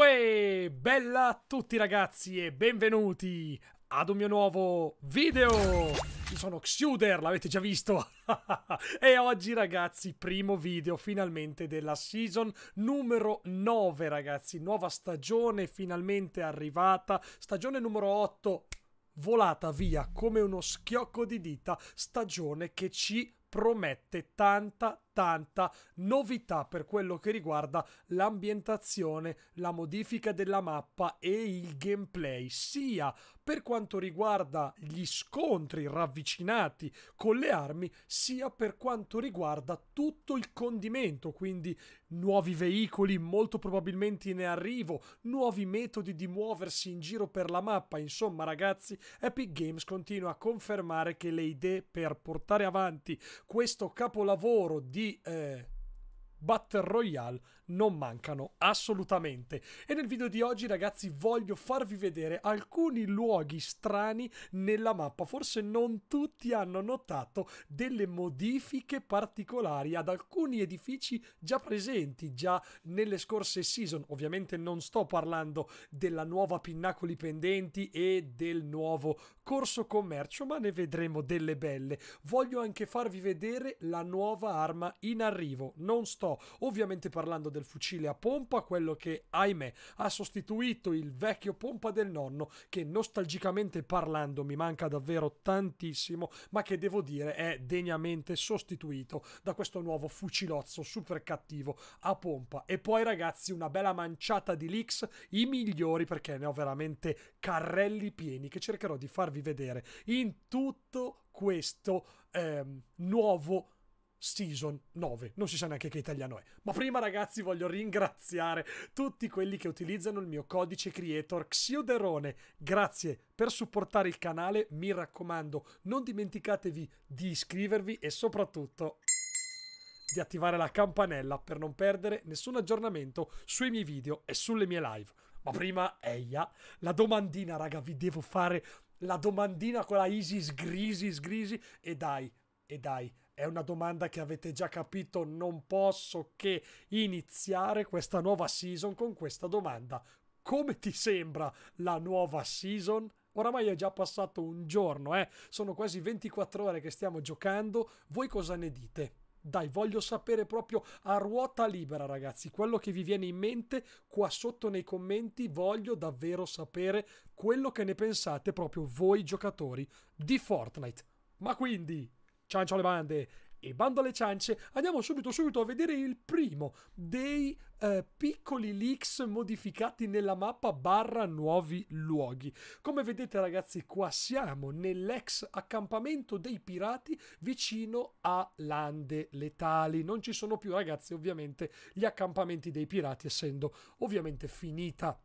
Uè, bella a tutti ragazzi e benvenuti ad un mio nuovo video! Io sono Xuder, l'avete già visto? e oggi ragazzi, primo video finalmente della season numero 9 ragazzi, nuova stagione finalmente arrivata, stagione numero 8 volata via come uno schiocco di dita, stagione che ci promette tanta 80 novità per quello che riguarda l'ambientazione, la modifica della mappa e il gameplay, sia per quanto riguarda gli scontri ravvicinati con le armi, sia per quanto riguarda tutto il condimento, quindi nuovi veicoli, molto probabilmente in arrivo, nuovi metodi di muoversi in giro per la mappa, insomma ragazzi, Epic Games continua a confermare che le idee per portare avanti questo capolavoro di di eh, Battle Royale non mancano assolutamente. E nel video di oggi ragazzi voglio farvi vedere alcuni luoghi strani nella mappa, forse non tutti hanno notato delle modifiche particolari ad alcuni edifici già presenti, già nelle scorse season. Ovviamente non sto parlando della nuova Pinnacoli Pendenti e del nuovo corso commercio, ma ne vedremo delle belle. Voglio anche farvi vedere la nuova arma in arrivo. Non sto ovviamente parlando del del fucile a pompa, quello che, ahimè, ha sostituito il vecchio pompa del nonno, che nostalgicamente parlando mi manca davvero tantissimo, ma che devo dire è degnamente sostituito da questo nuovo fucilozzo super cattivo a pompa. E poi ragazzi una bella manciata di leaks, i migliori perché ne ho veramente carrelli pieni che cercherò di farvi vedere in tutto questo ehm, nuovo Season 9. Non si sa neanche che italiano è. Ma prima, ragazzi, voglio ringraziare tutti quelli che utilizzano il mio codice creator Xioderone. Grazie per supportare il canale. Mi raccomando, non dimenticatevi di iscrivervi e soprattutto di attivare la campanella per non perdere nessun aggiornamento sui miei video e sulle mie live. Ma prima, eia, la domandina, raga, vi devo fare la domandina con la Isis Grisi Sgrisi e dai, e dai, è una domanda che avete già capito, non posso che iniziare questa nuova season con questa domanda. Come ti sembra la nuova season? Oramai è già passato un giorno, eh? Sono quasi 24 ore che stiamo giocando. Voi cosa ne dite? Dai, voglio sapere proprio a ruota libera, ragazzi, quello che vi viene in mente qua sotto nei commenti. Voglio davvero sapere quello che ne pensate proprio voi giocatori di Fortnite. Ma quindi, ciancio alle bande e bando alle ciance, andiamo subito subito a vedere il primo dei eh, piccoli leaks modificati nella mappa barra nuovi luoghi. Come vedete ragazzi qua siamo nell'ex accampamento dei pirati vicino a lande letali. Non ci sono più ragazzi ovviamente gli accampamenti dei pirati essendo ovviamente finita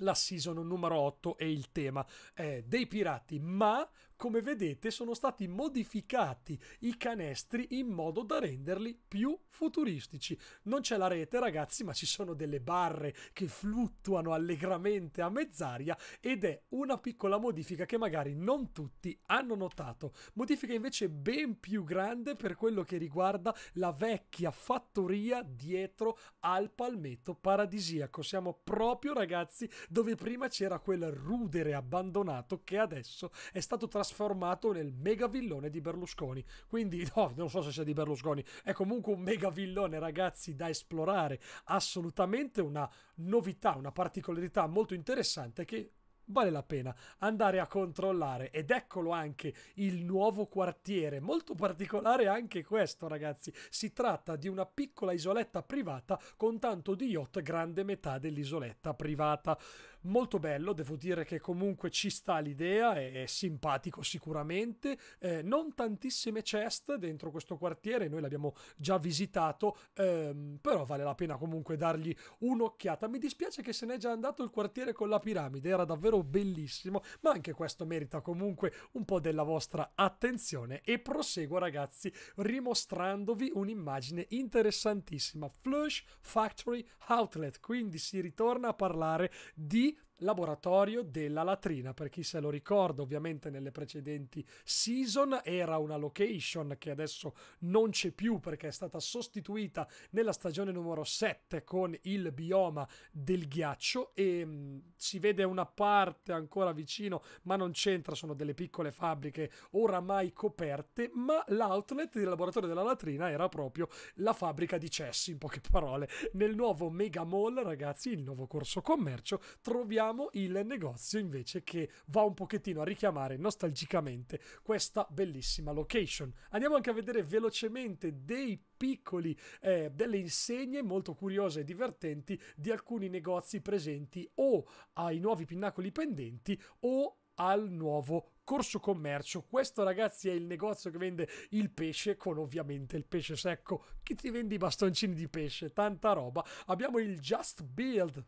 la season numero 8 e il tema eh, dei pirati, ma come vedete sono stati modificati i canestri in modo da renderli più futuristici. Non c'è la rete ragazzi ma ci sono delle barre che fluttuano allegramente a mezz'aria ed è una piccola modifica che magari non tutti hanno notato. Modifica invece ben più grande per quello che riguarda la vecchia fattoria dietro al palmetto paradisiaco. Siamo proprio ragazzi dove prima c'era quel rudere abbandonato che adesso è stato trasformato trasformato nel megavillone di Berlusconi. Quindi, no, non so se sia di Berlusconi, è comunque un megavillone, ragazzi, da esplorare. Assolutamente una novità, una particolarità molto interessante che vale la pena andare a controllare ed eccolo anche il nuovo quartiere molto particolare anche questo ragazzi si tratta di una piccola isoletta privata con tanto di yacht grande metà dell'isoletta privata molto bello devo dire che comunque ci sta l'idea è, è simpatico sicuramente eh, non tantissime chest dentro questo quartiere noi l'abbiamo già visitato ehm, però vale la pena comunque dargli un'occhiata mi dispiace che se n'è già andato il quartiere con la piramide era davvero davvero bellissimo, ma anche questo merita comunque un po' della vostra attenzione e proseguo ragazzi rimostrandovi un'immagine interessantissima, Flush Factory Outlet, quindi si ritorna a parlare di laboratorio della latrina. Per chi se lo ricorda, ovviamente nelle precedenti season era una location che adesso non c'è più perché è stata sostituita nella stagione numero 7 con il bioma del ghiaccio e mh, mm, si vede una parte ancora vicino, ma non c'entra, sono delle piccole fabbriche oramai coperte, ma l'outlet del laboratorio della latrina era proprio la fabbrica di cessi, in poche parole. Nel nuovo Mega Mall, ragazzi, il nuovo corso commercio, troviamo abbiamo il negozio invece che va un pochettino a richiamare nostalgicamente questa bellissima location. Andiamo anche a vedere velocemente dei piccoli, eh, delle insegne molto curiose e divertenti di alcuni negozi presenti o ai nuovi pinnacoli pendenti o al nuovo corso commercio. Questo, ragazzi, è il negozio che vende il pesce, con ovviamente il pesce secco. Chi ti vende i bastoncini di pesce? Tanta roba. Abbiamo il Just Build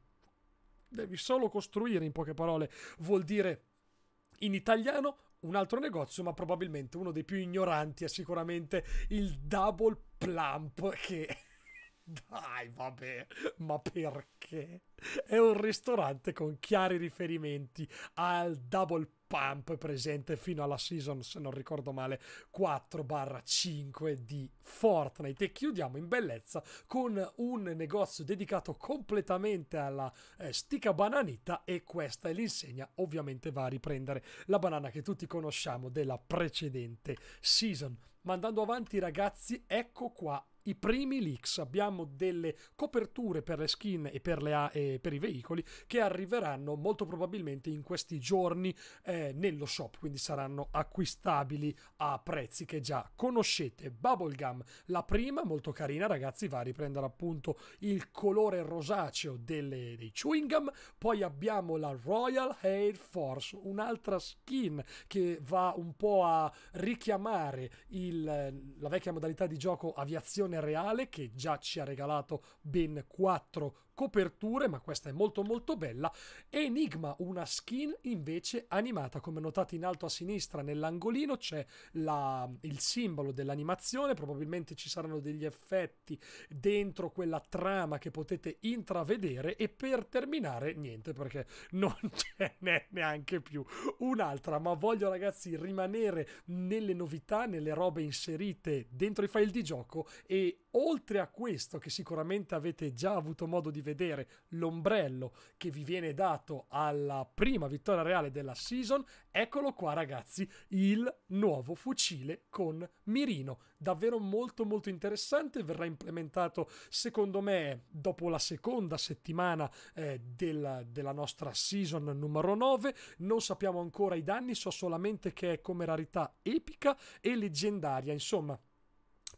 Devi solo costruire, in poche parole. Vuol dire in italiano un altro negozio, ma probabilmente uno dei più ignoranti è sicuramente il Double Plump che... Dai, vabbè, ma perché? È un ristorante con chiari riferimenti al Double plump pump presente fino alla season, se non ricordo male, 4-5 di Fortnite. E chiudiamo in bellezza con un negozio dedicato completamente alla eh, stica bananita e questa è l'insegna, ovviamente va a riprendere la banana che tutti conosciamo della precedente season. Ma andando avanti ragazzi, ecco qua i primi leaks. Abbiamo delle coperture per le skin e per, le, e per i veicoli che arriveranno molto probabilmente in questi giorni. Eh, eh, nello shop, quindi saranno acquistabili a prezzi che già conoscete. Bubblegum, la prima, molto carina ragazzi, va a riprendere appunto il colore rosaceo delle, dei chewing gum. Poi abbiamo la Royal Air Force, un'altra skin che va un po' a richiamare il, la vecchia modalità di gioco aviazione reale che già ci ha regalato ben 4 coperture, ma questa è molto molto bella. Enigma, una skin invece animata, come notate in alto a sinistra nell'angolino c'è la, il simbolo dell'animazione, probabilmente ci saranno degli effetti dentro quella trama che potete intravedere e per terminare niente perché non ce n'è neanche più un'altra, ma voglio ragazzi rimanere nelle novità, nelle robe inserite dentro i file di gioco e oltre a questo che sicuramente avete già avuto modo di vedere vedere l'ombrello che vi viene dato alla prima vittoria reale della season, eccolo qua ragazzi, il nuovo fucile con mirino. Davvero molto molto interessante, verrà implementato secondo me dopo la seconda settimana eh, del, della nostra season numero 9. Non sappiamo ancora i danni, so solamente che è come rarità epica e leggendaria, insomma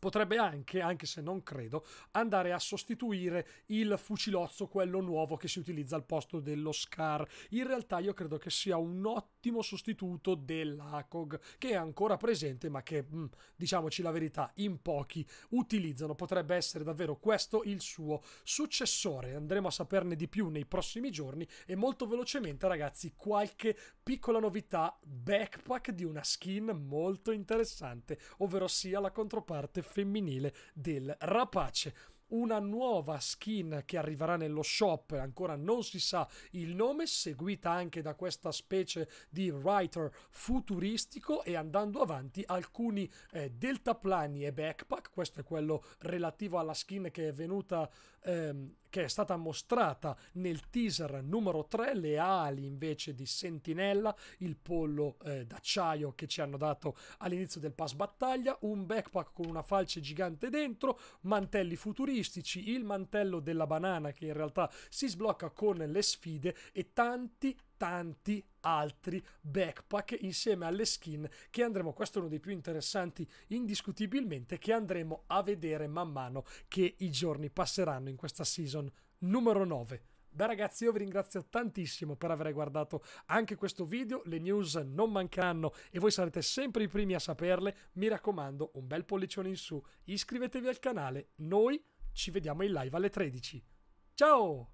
potrebbe anche, anche se non credo, andare a sostituire il fucilozzo, quello nuovo che si utilizza al posto dello SCAR. In realtà io credo che sia un ottimo ottimo sostituto dell'ACOG che è ancora presente ma che mh, mm, diciamoci la verità in pochi utilizzano potrebbe essere davvero questo il suo successore andremo a saperne di più nei prossimi giorni e molto velocemente ragazzi qualche piccola novità backpack di una skin molto interessante ovvero sia la controparte femminile del rapace una nuova skin che arriverà nello shop, ancora non si sa il nome, seguita anche da questa specie di writer futuristico e andando avanti alcuni eh, deltaplani e backpack, questo è quello relativo alla skin che è venuta ehm, che è stata mostrata nel teaser numero 3, le ali invece di Sentinella, il pollo eh, d'acciaio che ci hanno dato all'inizio del pass battaglia, un backpack con una falce gigante dentro, mantelli futuristici, il mantello della banana che in realtà si sblocca con le sfide e tanti tanti altri backpack insieme alle skin che andremo, questo è uno dei più interessanti indiscutibilmente, che andremo a vedere man mano che i giorni passeranno in questa season numero 9. Beh ragazzi io vi ringrazio tantissimo per aver guardato anche questo video, le news non mancheranno e voi sarete sempre i primi a saperle, mi raccomando un bel pollicione in su, iscrivetevi al canale, noi ci vediamo in live alle 13. Ciao!